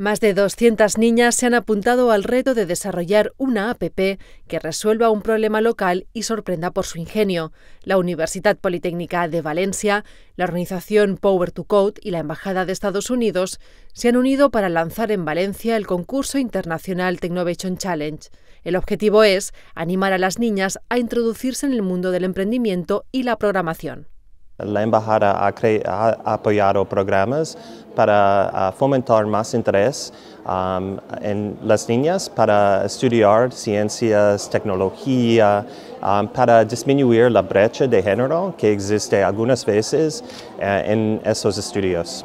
Más de 200 niñas se han apuntado al reto de desarrollar una APP que resuelva un problema local y sorprenda por su ingenio. La Universidad Politécnica de Valencia, la organización Power to Code y la Embajada de Estados Unidos se han unido para lanzar en Valencia el concurso internacional Technovation Challenge. El objetivo es animar a las niñas a introducirse en el mundo del emprendimiento y la programación. La embajada ha, apoyado programas para ah, fomentar más interés en las niñas para estudiar ciencias, tecnología, para disminuir la brecha de género que existe algunas veces eh, en esos estudios.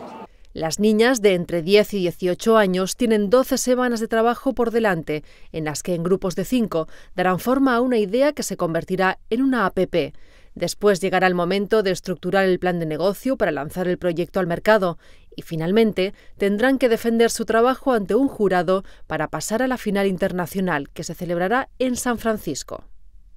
Las niñas de entre 10 y 18 años tienen 12 semanas de trabajo por delante, en las que en grupos de 5 darán forma a una idea que se convertirá en una APP. Después llegará el momento de estructurar el plan de negocio para lanzar el proyecto al mercado y finalmente tendrán que defender su trabajo ante un jurado para pasar a la final internacional que se celebrará en San Francisco.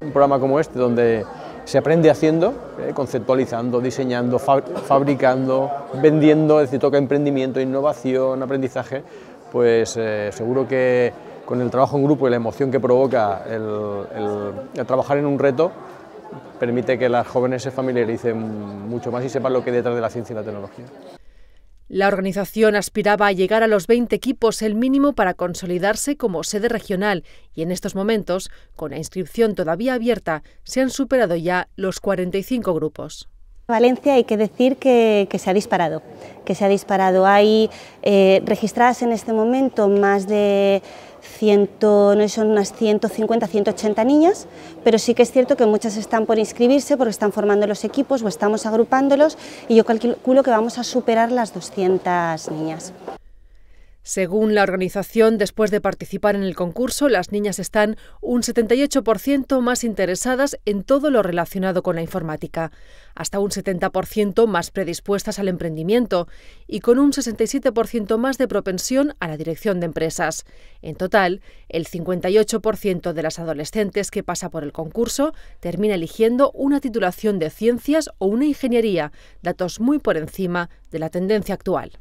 Un programa como este donde se aprende haciendo, eh, conceptualizando, diseñando, fabricando, vendiendo, es decir, toca emprendimiento, innovación, aprendizaje, pues eh, seguro que con el trabajo en grupo y la emoción que provoca el trabajar en un reto, permite que las jóvenes se familiaricen mucho más y sepan lo que hay detrás de la ciencia y la tecnología. La organización aspiraba a llegar a los 20 equipos, el mínimo para consolidarse como sede regional, y en estos momentos, con la inscripción todavía abierta, se han superado ya los 45 grupos. Valencia hay que decir que, se ha disparado, que se ha disparado. Hay eh, registradas en este momento más de 100, no son unas 150, 180 niñas, pero sí que es cierto que muchas están por inscribirse porque están formando los equipos o estamos agrupándolos y yo calculo que vamos a superar las 200 niñas. Según la organización, después de participar en el concurso, las niñas están un 78% más interesadas en todo lo relacionado con la informática, hasta un 70% más predispuestas al emprendimiento y con un 67% más de propensión a la dirección de empresas. En total, el 58% de las adolescentes que pasa por el concurso termina eligiendo una titulación de ciencias o una ingeniería, datos muy por encima de la tendencia actual.